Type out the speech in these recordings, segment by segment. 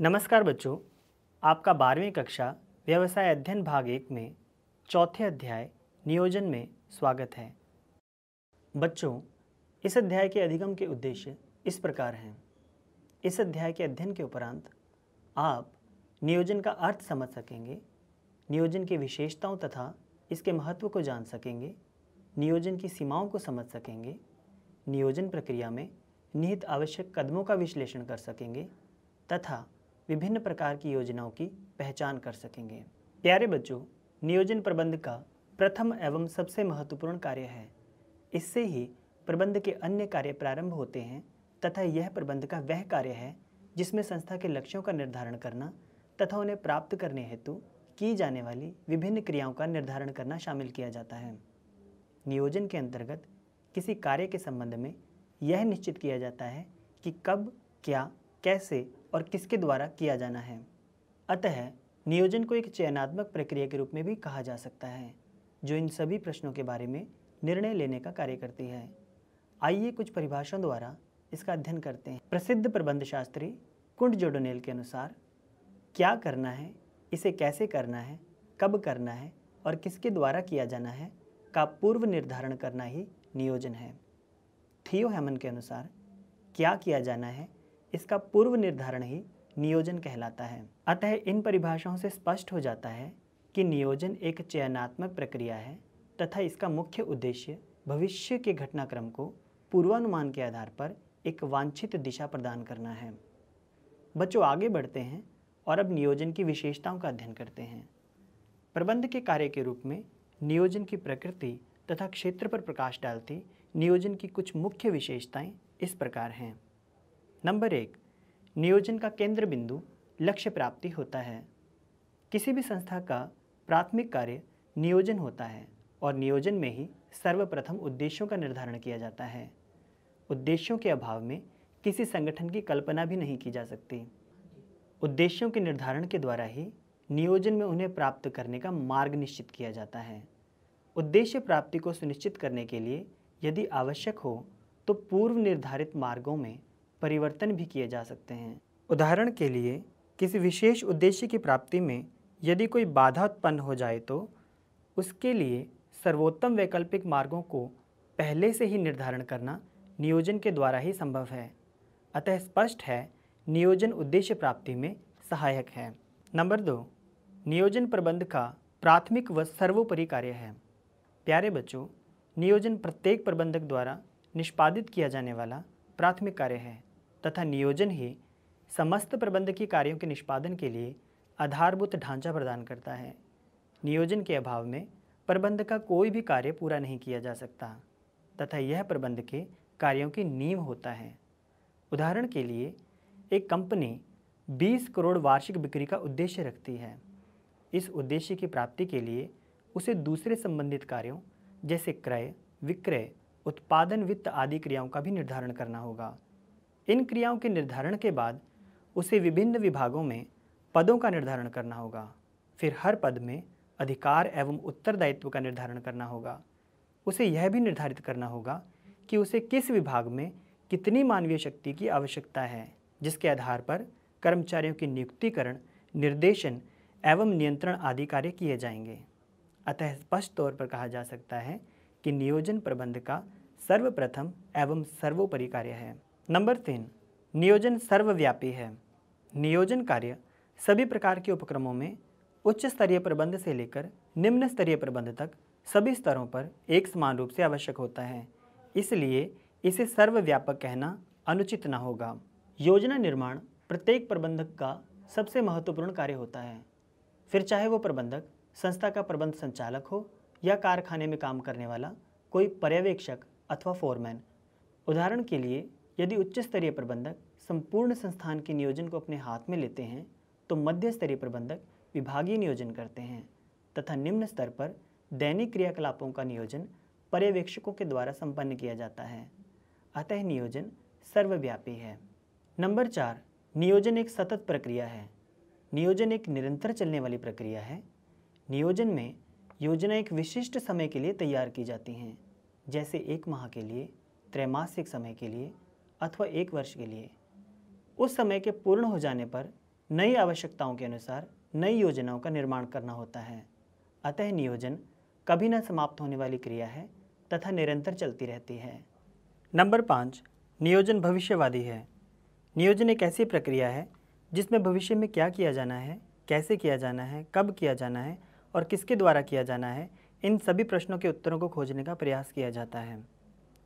नमस्कार बच्चों आपका बारहवीं कक्षा व्यवसाय अध्ययन भाग एक में चौथे अध्याय नियोजन में स्वागत है बच्चों इस अध्याय के अधिगम के उद्देश्य इस प्रकार हैं इस अध्याय के अध्ययन के उपरांत आप नियोजन का अर्थ समझ सकेंगे नियोजन की विशेषताओं तथा इसके महत्व को जान सकेंगे नियोजन की सीमाओं को समझ सकेंगे नियोजन प्रक्रिया में निहित आवश्यक कदमों का विश्लेषण कर सकेंगे तथा विभिन्न प्रकार की योजनाओं की पहचान कर सकेंगे प्यारे बच्चों नियोजन प्रबंध का प्रथम एवं सबसे महत्वपूर्ण कार्य है इससे ही प्रबंध के अन्य कार्य प्रारंभ होते हैं तथा यह प्रबंध का वह कार्य है जिसमें संस्था के लक्ष्यों का निर्धारण करना तथा उन्हें प्राप्त करने हेतु की जाने वाली विभिन्न क्रियाओं का निर्धारण करना शामिल किया जाता है नियोजन के अंतर्गत किसी कार्य के संबंध में यह निश्चित किया जाता है कि कब क्या कैसे और किसके द्वारा किया जाना है अतः नियोजन को एक चयनात्मक प्रक्रिया के रूप में भी कहा जा सकता है जो इन सभी प्रश्नों के बारे में निर्णय लेने का कार्य करती है आइए कुछ परिभाषाओं द्वारा इसका अध्ययन करते हैं प्रसिद्ध प्रबंध शास्त्री कुंड जोडोनेल के अनुसार क्या करना है इसे कैसे करना है कब करना है और किसके द्वारा किया जाना है का पूर्व निर्धारण करना ही नियोजन है थियो हेमन के अनुसार क्या किया जाना है इसका पूर्व निर्धारण ही नियोजन कहलाता है अतः इन परिभाषाओं से स्पष्ट हो जाता है कि नियोजन एक चयनात्मक प्रक्रिया है तथा इसका मुख्य उद्देश्य भविष्य के घटनाक्रम को पूर्वानुमान के आधार पर एक वांछित दिशा प्रदान करना है बच्चों आगे बढ़ते हैं और अब नियोजन की विशेषताओं का अध्ययन करते हैं प्रबंध के कार्य के रूप में नियोजन की प्रकृति तथा क्षेत्र पर प्रकाश डालती नियोजन की कुछ मुख्य विशेषताएं इस प्रकार हैं नंबर एक नियोजन का केंद्र बिंदु लक्ष्य प्राप्ति होता है किसी भी संस्था का प्राथमिक कार्य नियोजन होता है और नियोजन में ही सर्वप्रथम उद्देश्यों का निर्धारण किया जाता है उद्देश्यों के अभाव में किसी संगठन की कल्पना भी नहीं की जा सकती उद्देश्यों के निर्धारण के द्वारा ही नियोजन में उन्हें प्राप्त करने का मार्ग निश्चित किया जाता है उद्देश्य प्राप्ति को सुनिश्चित करने के लिए यदि आवश्यक हो तो पूर्व निर्धारित मार्गों में परिवर्तन भी किए जा सकते हैं उदाहरण के लिए किसी विशेष उद्देश्य की प्राप्ति में यदि कोई बाधा उत्पन्न हो जाए तो उसके लिए सर्वोत्तम वैकल्पिक मार्गों को पहले से ही निर्धारण करना नियोजन के द्वारा ही संभव है अतः स्पष्ट है नियोजन उद्देश्य प्राप्ति में सहायक है नंबर दो नियोजन प्रबंध का प्राथमिक व सर्वोपरि कार्य है प्यारे बच्चों नियोजन प्रत्येक प्रबंधक द्वारा निष्पादित किया जाने वाला प्राथमिक कार्य है तथा नियोजन ही समस्त प्रबंधकीय कार्यों के निष्पादन के लिए आधारभूत ढांचा प्रदान करता है नियोजन के अभाव में प्रबंध का कोई भी कार्य पूरा नहीं किया जा सकता तथा यह प्रबंध के कार्यों की नींव होता है उदाहरण के लिए एक कंपनी 20 करोड़ वार्षिक बिक्री का उद्देश्य रखती है इस उद्देश्य की प्राप्ति के लिए उसे दूसरे संबंधित कार्यों जैसे क्रय विक्रय उत्पादन वित्त आदि क्रियाओं का भी निर्धारण करना होगा इन क्रियाओं के निर्धारण के बाद उसे विभिन्न विभागों में पदों का निर्धारण करना होगा फिर हर पद में अधिकार एवं उत्तरदायित्व का निर्धारण करना होगा उसे यह भी निर्धारित करना होगा कि उसे किस विभाग में कितनी मानवीय शक्ति की आवश्यकता है जिसके आधार पर कर्मचारियों की नियुक्तिकरण निर्देशन एवं नियंत्रण आदि कार्य किए जाएंगे अतः स्पष्ट तौर पर कहा जा सकता है कि नियोजन प्रबंध का सर्वप्रथम एवं सर्वोपरि कार्य है नंबर तीन नियोजन सर्वव्यापी है नियोजन कार्य सभी प्रकार के उपक्रमों में उच्च स्तरीय प्रबंध से लेकर निम्न स्तरीय प्रबंध तक सभी स्तरों पर एक समान रूप से आवश्यक होता है इसलिए इसे सर्वव्यापक कहना अनुचित न होगा योजना निर्माण प्रत्येक प्रबंधक का सबसे महत्वपूर्ण कार्य होता है फिर चाहे वो प्रबंधक संस्था का प्रबंध संचालक हो या कारखाने में काम करने वाला कोई पर्यवेक्षक अथवा फोरमैन उदाहरण के लिए यदि उच्च स्तरीय प्रबंधक संपूर्ण संस्थान के नियोजन को अपने हाथ में लेते हैं तो मध्य स्तरीय प्रबंधक विभागीय नियोजन करते हैं तथा निम्न स्तर पर दैनिक क्रियाकलापों का नियोजन पर्यवेक्षकों के द्वारा संपन्न किया जाता है अतः नियोजन सर्वव्यापी है नंबर चार नियोजन एक सतत प्रक्रिया है नियोजन एक निरंतर चलने वाली प्रक्रिया है नियोजन में योजना एक विशिष्ट समय के लिए तैयार की जाती हैं जैसे एक माह के लिए त्रैमासिक समय के लिए अथवा एक वर्ष के लिए उस समय के पूर्ण हो जाने पर नई आवश्यकताओं के अनुसार नई योजनाओं का निर्माण करना होता है अतः नियोजन कभी न समाप्त होने वाली क्रिया है तथा निरंतर चलती रहती है नंबर पाँच नियोजन भविष्यवादी है नियोजन एक ऐसी प्रक्रिया है जिसमें भविष्य में क्या किया जाना है कैसे किया जाना है कब किया जाना है और किसके द्वारा किया जाना है इन सभी प्रश्नों के उत्तरों को खोजने का प्रयास किया जाता है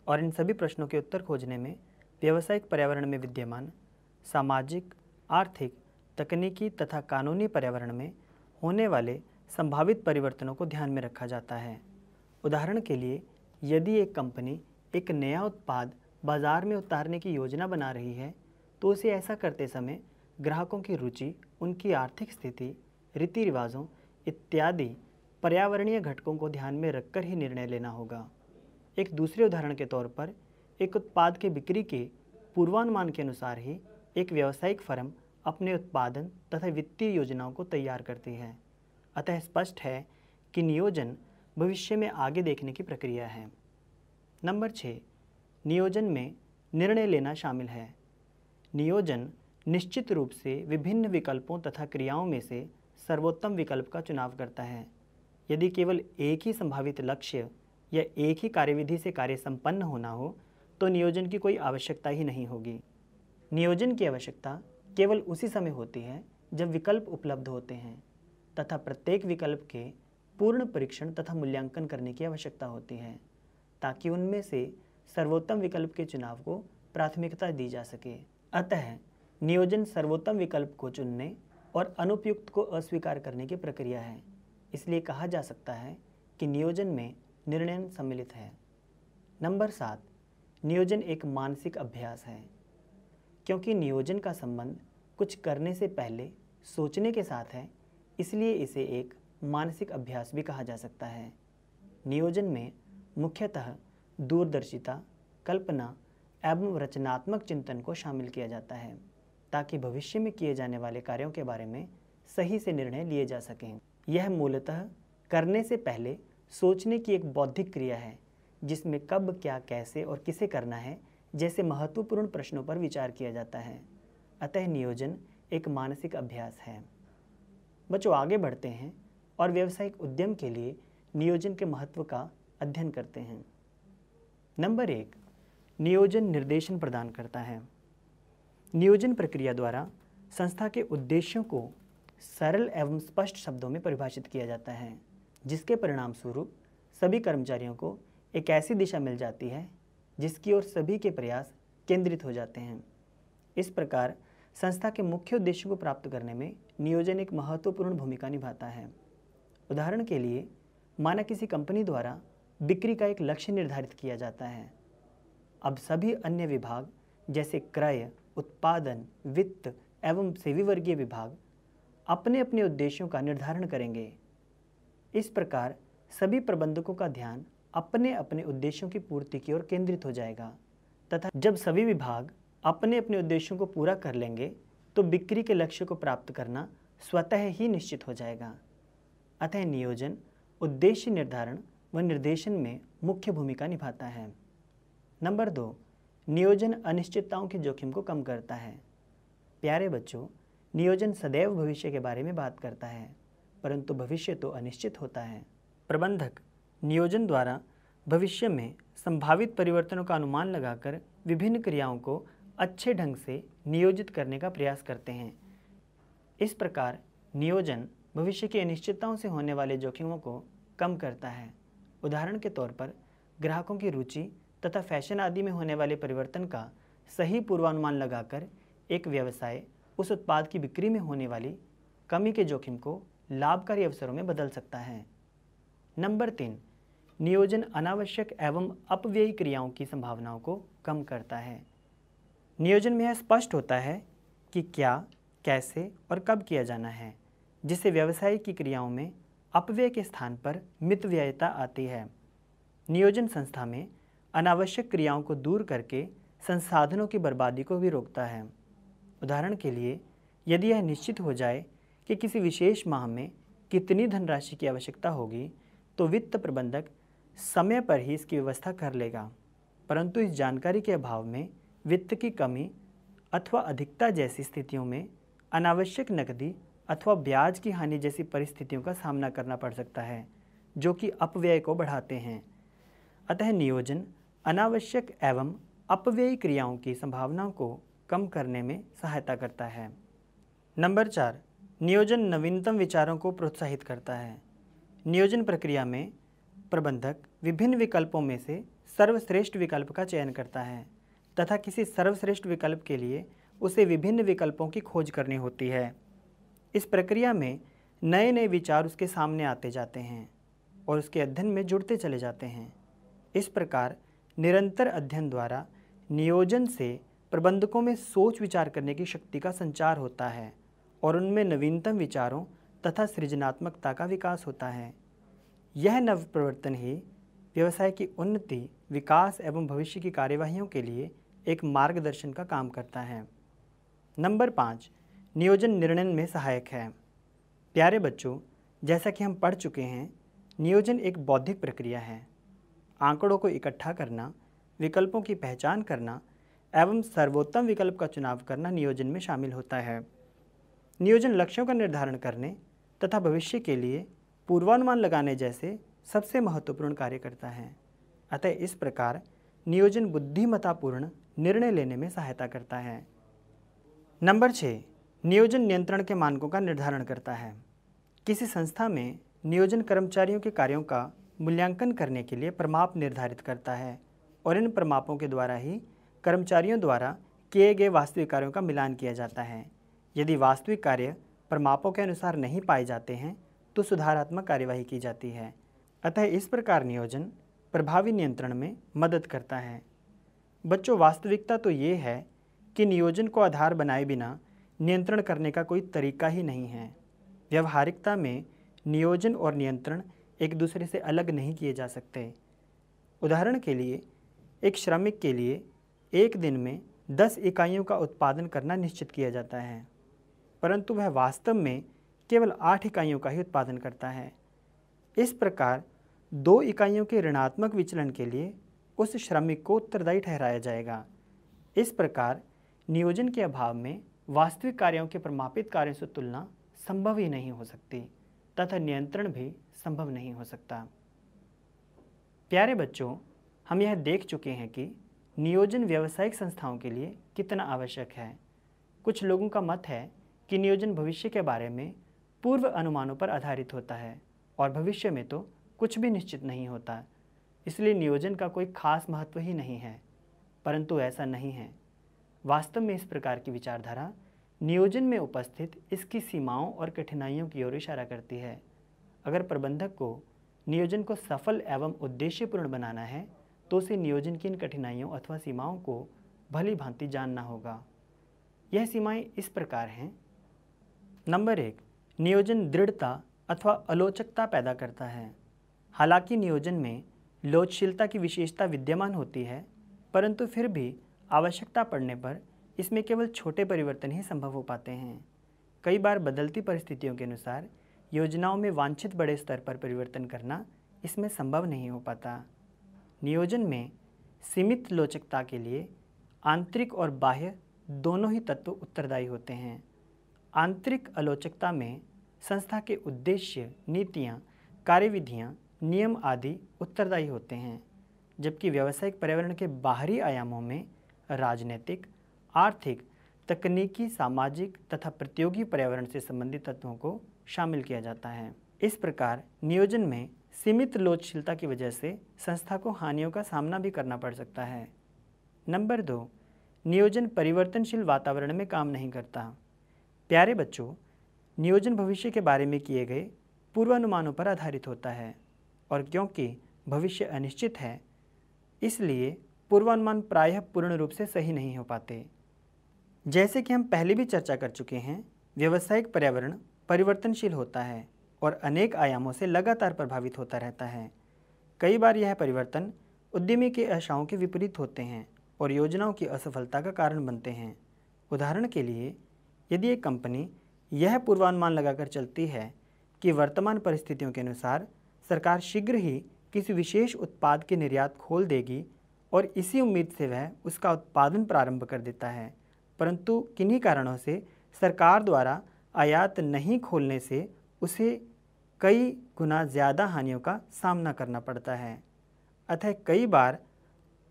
और इन सभी प्रश्नों के उत्तर खोजने में व्यावसायिक पर्यावरण में विद्यमान सामाजिक आर्थिक तकनीकी तथा कानूनी पर्यावरण में होने वाले संभावित परिवर्तनों को ध्यान में रखा जाता है उदाहरण के लिए यदि एक कंपनी एक नया उत्पाद बाजार में उतारने की योजना बना रही है तो उसे ऐसा करते समय ग्राहकों की रुचि उनकी आर्थिक स्थिति रीति रिवाजों इत्यादि पर्यावरणीय घटकों को ध्यान में रखकर ही निर्णय लेना होगा एक दूसरे उदाहरण के तौर पर एक उत्पाद के बिक्री के पूर्वानुमान के अनुसार ही एक व्यावसायिक फर्म अपने उत्पादन तथा वित्तीय योजनाओं को तैयार करती है अतः स्पष्ट है कि नियोजन भविष्य में आगे देखने की प्रक्रिया है नंबर छः नियोजन में निर्णय लेना शामिल है नियोजन निश्चित रूप से विभिन्न विकल्पों तथा क्रियाओं में से सर्वोत्तम विकल्प का चुनाव करता है यदि केवल एक ही संभावित लक्ष्य या एक ही कार्यविधि से कार्य संपन्न होना हो तो नियोजन की कोई आवश्यकता ही नहीं होगी नियोजन की आवश्यकता केवल उसी समय होती है जब विकल्प उपलब्ध होते हैं तथा प्रत्येक विकल्प के पूर्ण परीक्षण तथा मूल्यांकन करने की आवश्यकता होती है ताकि उनमें से सर्वोत्तम विकल्प के चुनाव को प्राथमिकता दी जा सके अतः नियोजन सर्वोत्तम विकल्प को चुनने और अनुपयुक्त को अस्वीकार करने की प्रक्रिया है इसलिए कहा जा सकता है कि नियोजन में निर्णय सम्मिलित है नंबर सात नियोजन एक मानसिक अभ्यास है क्योंकि नियोजन का संबंध कुछ करने से पहले सोचने के साथ है इसलिए इसे एक मानसिक अभ्यास भी कहा जा सकता है नियोजन में मुख्यतः दूरदर्शिता कल्पना एवं रचनात्मक चिंतन को शामिल किया जाता है ताकि भविष्य में किए जाने वाले कार्यों के बारे में सही से निर्णय लिए जा सकें यह मूलतः करने से पहले सोचने की एक बौद्धिक क्रिया है जिसमें कब क्या कैसे और किसे करना है जैसे महत्वपूर्ण प्रश्नों पर विचार किया जाता है अतः नियोजन एक मानसिक अभ्यास है बच्चों आगे बढ़ते हैं और व्यावसायिक उद्यम के लिए नियोजन के महत्व का अध्ययन करते हैं नंबर एक नियोजन निर्देशन प्रदान करता है नियोजन प्रक्रिया द्वारा संस्था के उद्देश्यों को सरल एवं स्पष्ट शब्दों में परिभाषित किया जाता है जिसके परिणाम स्वरूप सभी कर्मचारियों को एक ऐसी दिशा मिल जाती है जिसकी ओर सभी के प्रयास केंद्रित हो जाते हैं इस प्रकार संस्था के मुख्य उद्देश्य को प्राप्त करने में नियोजन एक महत्वपूर्ण भूमिका निभाता है उदाहरण के लिए माना किसी कंपनी द्वारा बिक्री का एक लक्ष्य निर्धारित किया जाता है अब सभी अन्य विभाग जैसे क्रय उत्पादन वित्त एवं सेविवर्गीय विभाग अपने अपने उद्देश्यों का निर्धारण करेंगे इस प्रकार सभी प्रबंधकों का ध्यान अपने अपने उद्देश्यों की पूर्ति की ओर केंद्रित हो जाएगा तथा जब सभी विभाग अपने अपने उद्देश्यों को पूरा कर लेंगे तो बिक्री के लक्ष्य को प्राप्त करना स्वतः ही निश्चित हो जाएगा अतः नियोजन उद्देश्य निर्धारण व निर्देशन में मुख्य भूमिका निभाता है नंबर दो नियोजन अनिश्चितताओं के जोखिम को कम करता है प्यारे बच्चों नियोजन सदैव भविष्य के बारे में बात करता है परंतु भविष्य तो अनिश्चित होता है प्रबंधक नियोजन द्वारा भविष्य में संभावित परिवर्तनों का अनुमान लगाकर विभिन्न क्रियाओं को अच्छे ढंग से नियोजित करने का प्रयास करते हैं इस प्रकार नियोजन भविष्य की अनिश्चितताओं से होने वाले जोखिमों को कम करता है उदाहरण के तौर पर ग्राहकों की रुचि तथा फैशन आदि में होने वाले परिवर्तन का सही पूर्वानुमान लगाकर एक व्यवसाय उस उत्पाद की बिक्री में होने वाली कमी के जोखिम को लाभकारी अवसरों में बदल सकता है नंबर तीन नियोजन अनावश्यक एवं अपव्ययी क्रियाओं की संभावनाओं को कम करता है नियोजन में यह स्पष्ट होता है कि क्या कैसे और कब किया जाना है जिससे व्यवसाय की क्रियाओं में अपव्यय के स्थान पर मितव्ययता आती है नियोजन संस्था में अनावश्यक क्रियाओं को दूर करके संसाधनों की बर्बादी को भी रोकता है उदाहरण के लिए यदि यह निश्चित हो जाए कि किसी विशेष माह में कितनी धनराशि की आवश्यकता होगी तो वित्त प्रबंधक समय पर ही इसकी व्यवस्था कर लेगा परंतु इस जानकारी के अभाव में वित्त की कमी अथवा अधिकता जैसी स्थितियों में अनावश्यक नकदी अथवा ब्याज की हानि जैसी परिस्थितियों का सामना करना पड़ सकता है जो कि अपव्यय को बढ़ाते हैं अतः नियोजन अनावश्यक एवं अपव्ययी क्रियाओं की संभावनाओं को कम करने में सहायता करता है नंबर चार नियोजन नवीनतम विचारों को प्रोत्साहित करता है नियोजन प्रक्रिया में प्रबंधक विभिन्न विकल्पों में से सर्वश्रेष्ठ विकल्प का चयन करता है तथा किसी सर्वश्रेष्ठ विकल्प के लिए उसे विभिन्न विकल्पों की खोज करनी होती है इस प्रक्रिया में नए नए विचार उसके सामने आते जाते हैं और उसके अध्ययन में जुड़ते चले जाते हैं इस प्रकार निरंतर अध्ययन द्वारा नियोजन से प्रबंधकों में सोच विचार करने की शक्ति का संचार होता है और उनमें नवीनतम विचारों तथा सृजनात्मकता का विकास होता है यह नव प्रवर्तन ही व्यवसाय की उन्नति विकास एवं भविष्य की कार्यवाहियों के लिए एक मार्गदर्शन का काम करता है नंबर पाँच नियोजन निर्णय में सहायक है प्यारे बच्चों जैसा कि हम पढ़ चुके हैं नियोजन एक बौद्धिक प्रक्रिया है आंकड़ों को इकट्ठा करना विकल्पों की पहचान करना एवं सर्वोत्तम विकल्प का चुनाव करना नियोजन में शामिल होता है नियोजन लक्ष्यों का निर्धारण करने तथा भविष्य के लिए पूर्वानुमान लगाने जैसे सबसे महत्वपूर्ण कार्य करता है अतः इस प्रकार नियोजन बुद्धिमतापूर्ण निर्णय लेने में सहायता करता है नंबर छः नियोजन नियंत्रण के मानकों का निर्धारण करता है किसी संस्था में नियोजन कर्मचारियों के कार्यों का मूल्यांकन करने के लिए प्रमाप निर्धारित करता है और इन प्रमापों के द्वारा ही कर्मचारियों द्वारा किए गए वास्तविक कार्यों का मिलान किया जाता है यदि वास्तविक कार्य प्रमापों के अनुसार नहीं पाए जाते हैं तो सुधारात्मक कार्यवाही की जाती है अतः इस प्रकार नियोजन प्रभावी नियंत्रण में मदद करता है बच्चों वास्तविकता तो ये है कि नियोजन को आधार बनाए बिना नियंत्रण करने का कोई तरीका ही नहीं है व्यवहारिकता में नियोजन और नियंत्रण एक दूसरे से अलग नहीं किए जा सकते उदाहरण के लिए एक श्रमिक के लिए एक दिन में दस इकाइयों का उत्पादन करना निश्चित किया जाता है परंतु वह वास्तव में केवल आठ इकाइयों का ही उत्पादन करता है इस प्रकार दो इकाइयों के ऋणात्मक विचलन के लिए उस श्रमिक को उत्तरदायी ठहराया जाएगा इस प्रकार नियोजन के अभाव में वास्तविक कार्यों के प्रमापित कार्यों से तुलना संभव ही नहीं हो सकती तथा नियंत्रण भी संभव नहीं हो सकता प्यारे बच्चों हम यह देख चुके हैं कि नियोजन व्यावसायिक संस्थाओं के लिए कितना आवश्यक है कुछ लोगों का मत है कि नियोजन भविष्य के बारे में पूर्व अनुमानों पर आधारित होता है और भविष्य में तो कुछ भी निश्चित नहीं होता इसलिए नियोजन का कोई खास महत्व ही नहीं है परंतु ऐसा नहीं है वास्तव में इस प्रकार की विचारधारा नियोजन में उपस्थित इसकी सीमाओं और कठिनाइयों की ओर इशारा करती है अगर प्रबंधक को नियोजन को सफल एवं उद्देश्यपूर्ण बनाना है तो उसे नियोजन की इन कठिनाइयों अथवा सीमाओं को भली भांति जानना होगा यह सीमाएं इस प्रकार हैं नंबर एक नियोजन दृढ़ता अथवा अलोचकता पैदा करता है हालांकि नियोजन में लोचशीलता की विशेषता विद्यमान होती है परंतु फिर भी आवश्यकता पड़ने पर इसमें केवल छोटे परिवर्तन ही संभव हो पाते हैं कई बार बदलती परिस्थितियों के अनुसार योजनाओं में वांछित बड़े स्तर पर परिवर्तन करना इसमें संभव नहीं हो पाता नियोजन में सीमित लोचकता के लिए आंतरिक और बाह्य दोनों ही तत्व उत्तरदायी होते हैं आंतरिक आलोचकता में संस्था के उद्देश्य नीतियाँ कार्यविधियाँ नियम आदि उत्तरदायी होते हैं जबकि व्यावसायिक पर्यावरण के बाहरी आयामों में राजनीतिक आर्थिक तकनीकी सामाजिक तथा प्रतियोगी पर्यावरण से संबंधित तत्वों को शामिल किया जाता है इस प्रकार नियोजन में सीमित लोचशीलता की वजह से संस्था को हानियों का सामना भी करना पड़ सकता है नंबर दो नियोजन परिवर्तनशील वातावरण में काम नहीं करता प्यारे बच्चों नियोजन भविष्य के बारे में किए गए पूर्वानुमानों पर आधारित होता है और क्योंकि भविष्य अनिश्चित है इसलिए पूर्वानुमान प्रायः पूर्ण रूप से सही नहीं हो पाते जैसे कि हम पहले भी चर्चा कर चुके हैं व्यावसायिक पर्यावरण परिवर्तनशील होता है और अनेक आयामों से लगातार प्रभावित होता रहता है कई बार यह परिवर्तन उद्यमी के आशाओं के विपरीत होते हैं और योजनाओं की असफलता का कारण बनते हैं उदाहरण के लिए यदि एक कंपनी यह पूर्वानुमान लगाकर चलती है कि वर्तमान परिस्थितियों के अनुसार सरकार शीघ्र ही किसी विशेष उत्पाद के निर्यात खोल देगी और इसी उम्मीद से वह उसका उत्पादन प्रारंभ कर देता है परंतु किन्हीं कारणों से सरकार द्वारा आयात नहीं खोलने से उसे कई गुना ज़्यादा हानियों का सामना करना पड़ता है अतः कई बार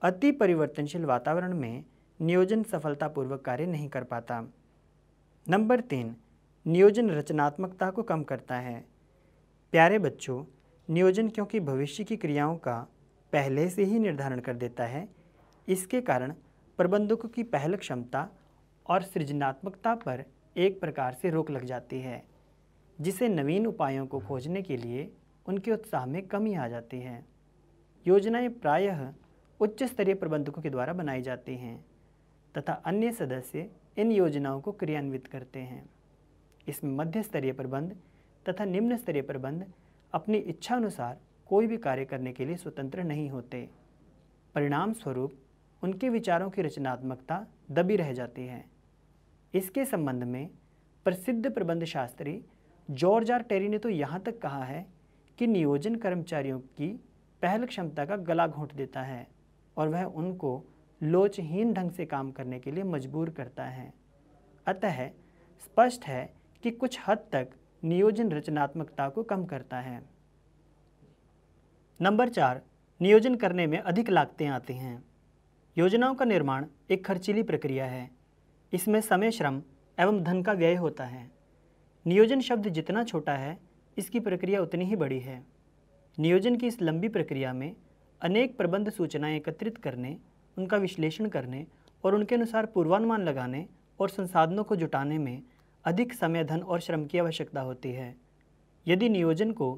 अति परिवर्तनशील वातावरण में नियोजन सफलतापूर्वक कार्य नहीं कर पाता नंबर तीन नियोजन रचनात्मकता को कम करता है प्यारे बच्चों नियोजन क्योंकि भविष्य की क्रियाओं का पहले से ही निर्धारण कर देता है इसके कारण प्रबंधकों की पहल क्षमता और सृजनात्मकता पर एक प्रकार से रोक लग जाती है जिसे नवीन उपायों को खोजने के लिए उनके उत्साह में कमी आ जाती है योजनाएं प्रायः उच्च स्तरीय प्रबंधकों के द्वारा बनाई जाती हैं तथा अन्य सदस्य इन योजनाओं को क्रियान्वित करते हैं इसमें मध्य स्तरीय प्रबंध तथा निम्न स्तरीय प्रबंध अपनी इच्छा अनुसार कोई भी कार्य करने के लिए स्वतंत्र नहीं होते परिणाम स्वरूप उनके विचारों की रचनात्मकता दबी रह जाती है इसके संबंध में प्रसिद्ध प्रबंध शास्त्री जॉर्ज आर टेरी ने तो यहाँ तक कहा है कि नियोजन कर्मचारियों की पहल क्षमता का गला घोंट देता है और वह उनको लोचहीन ढंग से काम करने के लिए मजबूर करता है अतः स्पष्ट है कि कुछ हद तक नियोजन रचनात्मकता को कम करता है नंबर चार नियोजन करने में अधिक लागतें आती हैं योजनाओं का निर्माण एक खर्चीली प्रक्रिया है इसमें समय श्रम एवं धन का व्यय होता है नियोजन शब्द जितना छोटा है इसकी प्रक्रिया उतनी ही बड़ी है नियोजन की इस लंबी प्रक्रिया में अनेक प्रबंध सूचनाएं एकत्रित करने उनका विश्लेषण करने और उनके अनुसार पूर्वानुमान लगाने और संसाधनों को जुटाने में अधिक समय धन और श्रम की आवश्यकता होती है यदि नियोजन को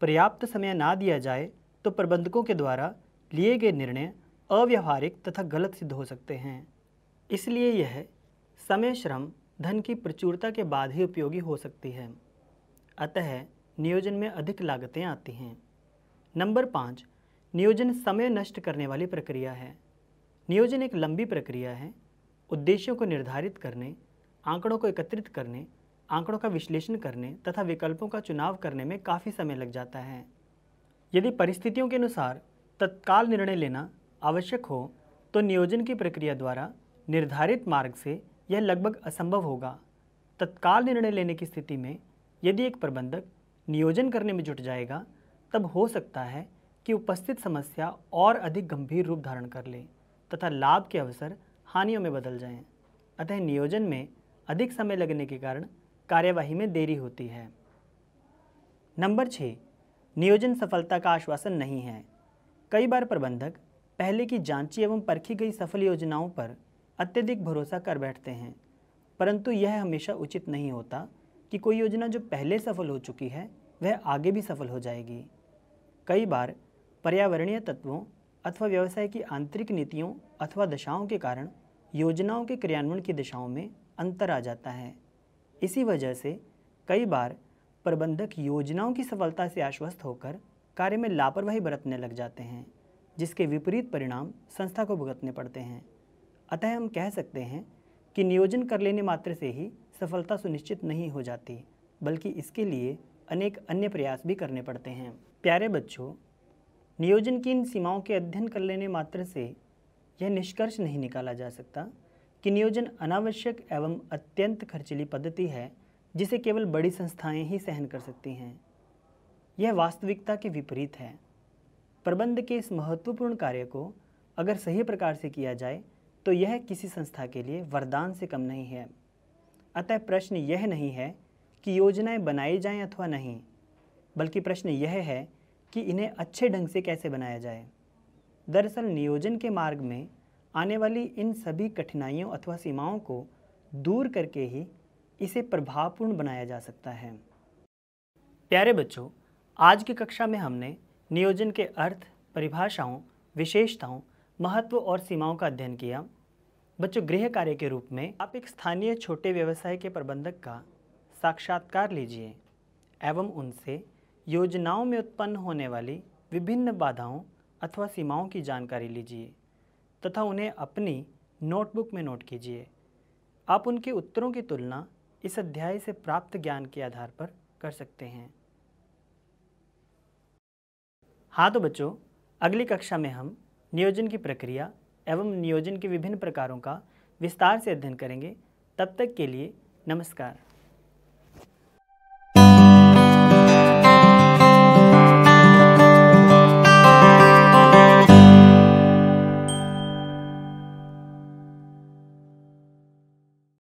पर्याप्त समय ना दिया जाए तो प्रबंधकों के द्वारा लिए गए निर्णय अव्यवहारिक तथा गलत सिद्ध हो सकते हैं इसलिए यह समय श्रम धन की प्रचुरता के बाद ही उपयोगी हो सकती है अतः नियोजन में अधिक लागतें आती हैं नंबर पाँच नियोजन समय नष्ट करने वाली प्रक्रिया है नियोजन एक लंबी प्रक्रिया है उद्देश्यों को निर्धारित करने आंकड़ों को एकत्रित करने आंकड़ों का विश्लेषण करने तथा विकल्पों का चुनाव करने में काफ़ी समय लग जाता है यदि परिस्थितियों के अनुसार तत्काल निर्णय लेना आवश्यक हो तो नियोजन की प्रक्रिया द्वारा निर्धारित मार्ग से यह लगभग असंभव होगा तत्काल निर्णय लेने की स्थिति में यदि एक प्रबंधक नियोजन करने में जुट जाएगा तब हो सकता है कि उपस्थित समस्या और अधिक गंभीर रूप धारण कर ले तथा लाभ के अवसर हानियों में बदल जाएं। अतः नियोजन में अधिक समय लगने के कारण कार्यवाही में देरी होती है नंबर छः नियोजन सफलता का आश्वासन नहीं है कई बार प्रबंधक पहले की जांची एवं परखी गई सफल योजनाओं पर अत्यधिक भरोसा कर बैठते हैं परंतु यह हमेशा उचित नहीं होता कि कोई योजना जो पहले सफल हो चुकी है वह आगे भी सफल हो जाएगी कई बार पर्यावरणीय तत्वों अथवा व्यवसाय की आंतरिक नीतियों अथवा दशाओं के कारण योजनाओं के क्रियान्वयन की दिशाओं में अंतर आ जाता है इसी वजह से कई बार प्रबंधक योजनाओं की सफलता से आश्वस्त होकर कार्य में लापरवाही बरतने लग जाते हैं जिसके विपरीत परिणाम संस्था को भुगतने पड़ते हैं अतः हम कह सकते हैं कि नियोजन कर लेने मात्र से ही सफलता सुनिश्चित नहीं हो जाती बल्कि इसके लिए अनेक अन्य प्रयास भी करने पड़ते हैं प्यारे बच्चों नियोजन की इन सीमाओं के अध्ययन कर लेने मात्र से यह निष्कर्ष नहीं निकाला जा सकता कि नियोजन अनावश्यक एवं अत्यंत खर्चीली पद्धति है जिसे केवल बड़ी संस्थाएं ही सहन कर सकती हैं यह वास्तविकता के विपरीत है प्रबंध के इस महत्वपूर्ण कार्य को अगर सही प्रकार से किया जाए तो यह किसी संस्था के लिए वरदान से कम नहीं है अतः प्रश्न यह नहीं है कि योजनाएं बनाई जाएं अथवा नहीं बल्कि प्रश्न यह है कि इन्हें अच्छे ढंग से कैसे बनाया जाए दरअसल नियोजन के मार्ग में आने वाली इन सभी कठिनाइयों अथवा सीमाओं को दूर करके ही इसे प्रभावपूर्ण बनाया जा सकता है प्यारे बच्चों आज की कक्षा में हमने नियोजन के अर्थ परिभाषाओं विशेषताओं महत्व और सीमाओं का अध्ययन किया बच्चों गृह कार्य के रूप में आप एक स्थानीय छोटे व्यवसाय के प्रबंधक का साक्षात्कार लीजिए एवं उनसे योजनाओं में उत्पन्न होने वाली विभिन्न बाधाओं अथवा सीमाओं की जानकारी लीजिए तथा उन्हें अपनी नोटबुक में नोट कीजिए आप उनके उत्तरों की तुलना इस अध्याय से प्राप्त ज्ञान के आधार पर कर सकते हैं हाँ तो बच्चों अगली कक्षा में हम नियोजन की प्रक्रिया एवं नियोजन के विभिन्न प्रकारों का विस्तार से अध्ययन करेंगे तब तक के लिए नमस्कार